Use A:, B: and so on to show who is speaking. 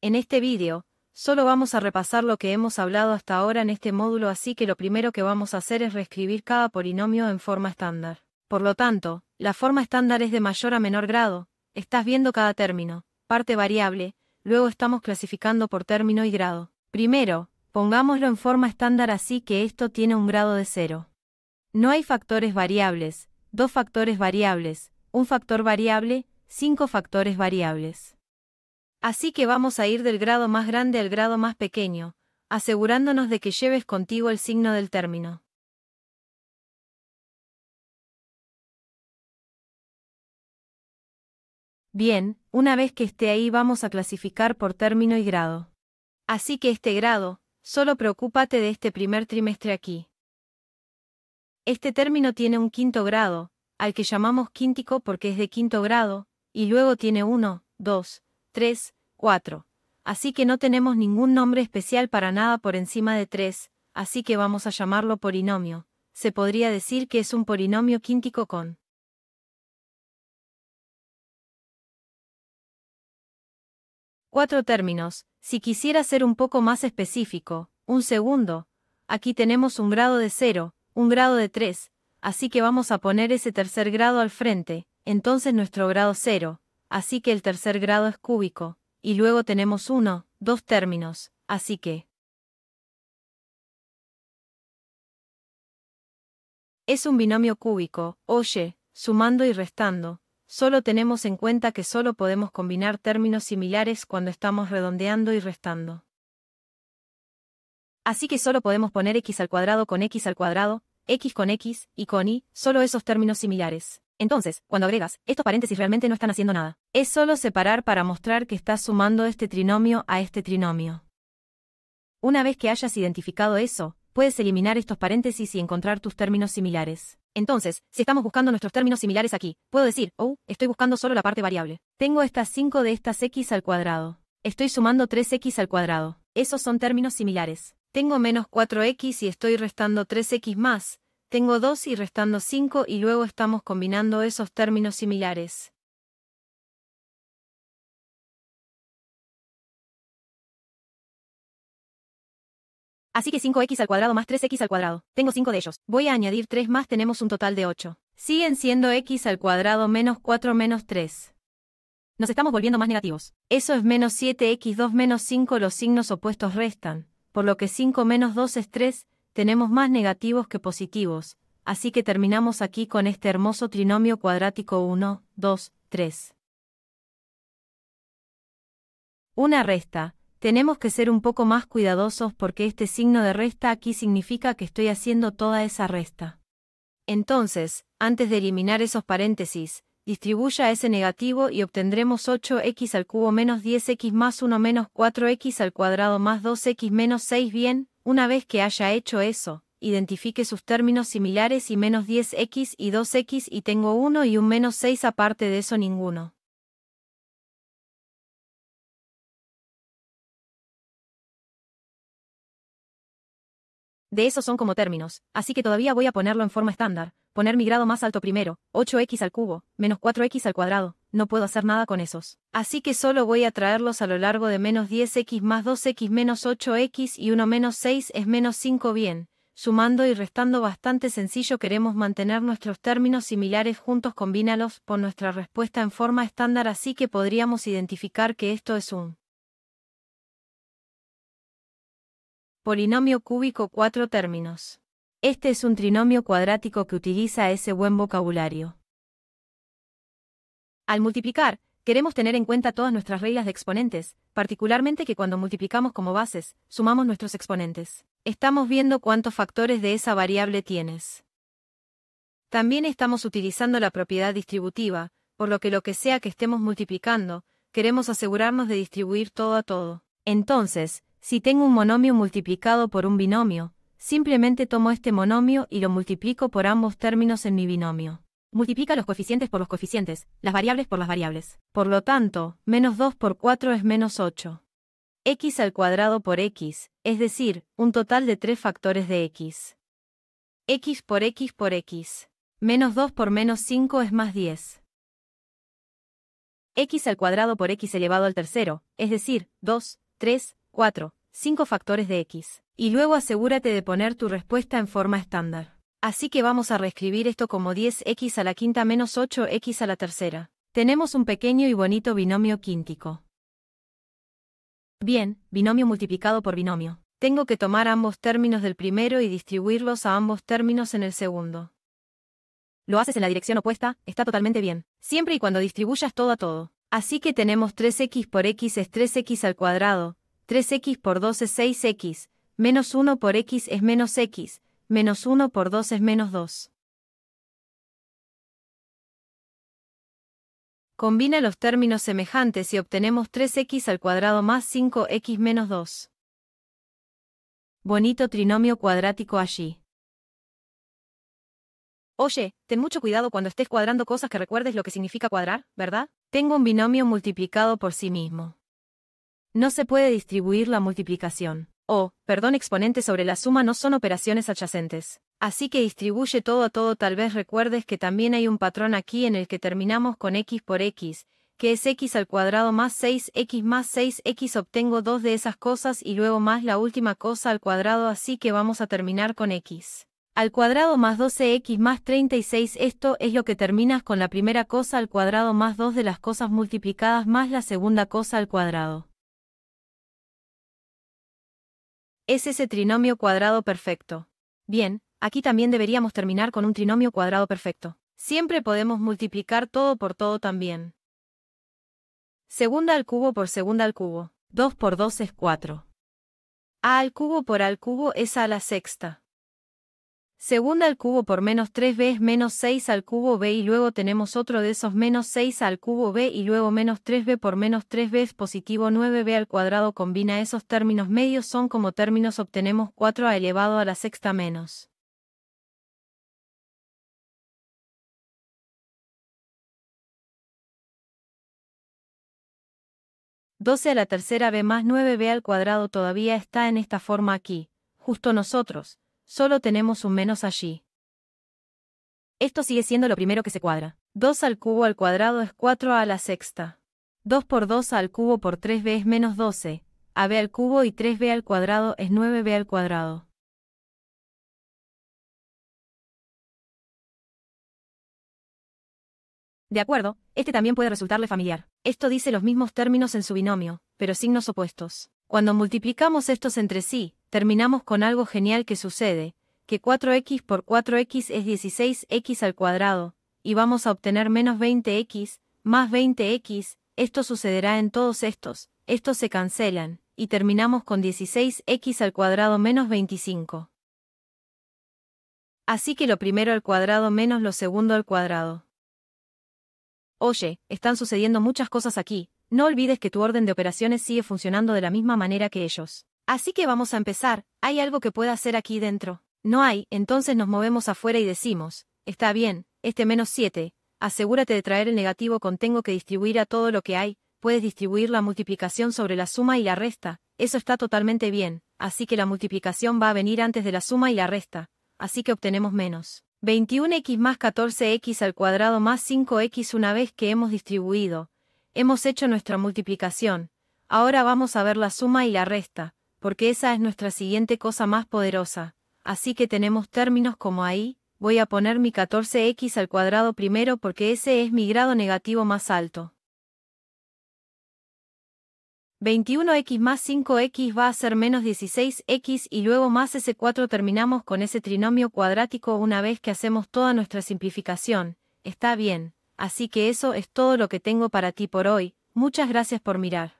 A: En este vídeo, solo vamos a repasar lo que hemos hablado hasta ahora en este módulo así que lo primero que vamos a hacer es reescribir cada polinomio en forma estándar. Por lo tanto, la forma estándar es de mayor a menor grado, estás viendo cada término, parte variable, luego estamos clasificando por término y grado. Primero, pongámoslo en forma estándar así que esto tiene un grado de cero. No hay factores variables, dos factores variables, un factor variable, cinco factores variables. Así que vamos a ir del grado más grande al grado más pequeño, asegurándonos de que lleves
B: contigo el signo del término. Bien, una vez que esté ahí vamos
A: a clasificar por término y grado. Así que este grado, solo preocúpate de este primer trimestre aquí. Este término tiene un quinto grado, al que llamamos quíntico porque es de quinto grado, y luego tiene uno, dos, 3, 4. Así que no tenemos ningún nombre especial para nada por encima de 3,
B: así que vamos a llamarlo polinomio. Se podría decir que es un polinomio quíntico con cuatro términos. Si quisiera ser un poco más específico, un segundo.
A: Aquí tenemos un grado de 0, un grado de 3, así que vamos a poner ese tercer grado al frente, entonces nuestro grado 0, así que el tercer grado es cúbico,
B: y luego tenemos uno, dos términos, así que... Es un binomio cúbico, oye,
A: sumando y restando, solo tenemos en cuenta que solo podemos combinar términos similares cuando estamos redondeando y restando. Así que solo podemos poner x al cuadrado con x al cuadrado, x con x, y con y, solo esos términos similares. Entonces, cuando agregas, estos paréntesis realmente no están haciendo nada. Es solo separar para mostrar que estás sumando este trinomio a este trinomio. Una vez que hayas identificado eso, puedes eliminar estos paréntesis y encontrar tus términos similares. Entonces, si estamos buscando nuestros términos similares aquí, puedo decir, oh, estoy buscando solo la parte variable. Tengo estas 5 de estas x al cuadrado. Estoy sumando 3x al cuadrado. Esos son términos similares. Tengo menos 4x y estoy restando 3x más tengo 2 y restando 5 y luego estamos
B: combinando esos términos similares. Así que 5x al cuadrado más 3x al cuadrado. Tengo 5 de ellos. Voy a añadir 3 más, tenemos un total de 8. Siguen siendo
A: x al cuadrado menos 4 menos 3. Nos estamos volviendo más negativos. Eso es menos 7x2 menos 5, los signos opuestos restan. Por lo que 5 menos 2 es 3, tenemos más negativos que positivos, así que terminamos aquí con este hermoso trinomio cuadrático 1, 2, 3. Una resta, tenemos que ser un poco más cuidadosos porque este signo de resta aquí significa que estoy haciendo toda esa resta. Entonces, antes de eliminar esos paréntesis, distribuya ese negativo y obtendremos 8x al cubo menos 10x más 1 menos 4x al cuadrado más 2x menos 6 bien, una vez que haya hecho eso, identifique sus términos similares y menos 10x y 2x y tengo
B: 1 y un menos 6 aparte de eso ninguno. De eso son como términos, así que todavía voy a ponerlo en forma estándar, poner mi grado más alto primero,
A: 8x al cubo, menos 4x al cuadrado no puedo hacer nada con esos. Así que solo voy a traerlos a lo largo de menos 10x más 2x menos 8x y 1 menos 6 es menos 5 bien. Sumando y restando bastante sencillo queremos mantener nuestros términos similares juntos combínalos por nuestra respuesta en forma estándar así que podríamos identificar que esto es un polinomio cúbico cuatro términos. Este es un trinomio cuadrático que utiliza ese buen vocabulario. Al multiplicar, queremos tener en cuenta todas nuestras reglas de exponentes, particularmente que cuando multiplicamos como bases, sumamos nuestros exponentes. Estamos viendo cuántos factores de esa variable tienes. También estamos utilizando la propiedad distributiva, por lo que lo que sea que estemos multiplicando, queremos asegurarnos de distribuir todo a todo. Entonces, si tengo un monomio multiplicado por un binomio, simplemente tomo este monomio y lo multiplico por ambos términos en mi binomio. Multiplica los coeficientes por los coeficientes, las variables por las variables. Por lo tanto, menos 2 por 4 es menos 8. x al cuadrado por x, es decir, un total de 3 factores de x. x por x por x. Menos 2 por menos 5 es más 10. x al cuadrado por x elevado al tercero, es decir, 2, 3, 4, 5 factores de x. Y luego asegúrate de poner tu respuesta en forma estándar. Así que vamos a reescribir esto como 10x a la quinta menos 8x a la tercera. Tenemos un pequeño y bonito binomio quíntico. Bien, binomio multiplicado por binomio. Tengo que tomar ambos términos del primero y distribuirlos a ambos términos en el segundo. Lo haces en la dirección opuesta, está totalmente bien, siempre y cuando distribuyas todo a todo. Así que tenemos 3x por x es 3x al cuadrado, 3x por 2 es 6x, menos 1 por x es menos x, menos 1 por 2 es menos 2. Combina los términos semejantes y obtenemos 3x al cuadrado más 5x menos 2. Bonito trinomio cuadrático allí. Oye, ten mucho cuidado cuando estés cuadrando cosas que recuerdes lo que significa cuadrar, ¿verdad? Tengo un binomio multiplicado por sí mismo. No se puede distribuir la multiplicación o, oh, perdón exponente sobre la suma no son operaciones adyacentes. Así que distribuye todo a todo tal vez recuerdes que también hay un patrón aquí en el que terminamos con x por x, que es x al cuadrado más 6x más 6x obtengo dos de esas cosas y luego más la última cosa al cuadrado así que vamos a terminar con x. Al cuadrado más 12x más 36 esto es lo que terminas con la primera cosa al cuadrado más dos de las cosas multiplicadas más la segunda cosa al cuadrado. Es ese trinomio cuadrado perfecto. Bien, aquí también deberíamos terminar con un trinomio cuadrado perfecto. Siempre podemos multiplicar todo por todo también. Segunda al cubo por segunda al cubo. 2 por 2 es 4. A al cubo por a al cubo es a la sexta. Segunda al cubo por menos 3b es menos 6 al cubo b y luego tenemos otro de esos menos 6 al cubo b y luego menos 3b por menos 3b es positivo 9b al cuadrado combina esos términos medios son como términos obtenemos 4a elevado
B: a la sexta menos. 12 a la tercera b más 9b al cuadrado todavía está en esta forma aquí, justo nosotros
A: Solo tenemos un menos allí. Esto sigue siendo lo primero que se cuadra. 2 al cubo al cuadrado es 4 a la sexta. 2 por 2 al cubo por 3b
B: es menos 12. ab al cubo y 3b al cuadrado es 9b al cuadrado. De acuerdo, este también puede resultarle familiar. Esto dice los mismos términos en su binomio,
A: pero signos opuestos. Cuando multiplicamos estos entre sí, terminamos con algo genial que sucede, que 4x por 4x es 16x al cuadrado, y vamos a obtener menos 20x, más 20x, esto sucederá en todos estos, estos se cancelan, y terminamos con 16x al cuadrado menos 25. Así que lo primero al cuadrado menos lo segundo al cuadrado. Oye, están sucediendo muchas cosas aquí, no olvides que tu orden de operaciones sigue funcionando de la misma manera que ellos. Así que vamos a empezar, hay algo que pueda hacer aquí dentro. No hay, entonces nos movemos afuera y decimos, está bien, este menos 7, asegúrate de traer el negativo con tengo que distribuir a todo lo que hay, puedes distribuir la multiplicación sobre la suma y la resta, eso está totalmente bien, así que la multiplicación va a venir antes de la suma y la resta, así que obtenemos menos. 21x más 14x al cuadrado más 5x una vez que hemos distribuido, hemos hecho nuestra multiplicación, ahora vamos a ver la suma y la resta, porque esa es nuestra siguiente cosa más poderosa, así que tenemos términos como ahí, voy a poner mi 14x al cuadrado primero porque ese es mi grado negativo más alto. 21x más 5x va a ser menos 16x y luego más ese 4 terminamos con ese trinomio cuadrático una vez que hacemos toda nuestra simplificación, está
B: bien, así que eso es todo lo que tengo para ti por hoy, muchas gracias por mirar.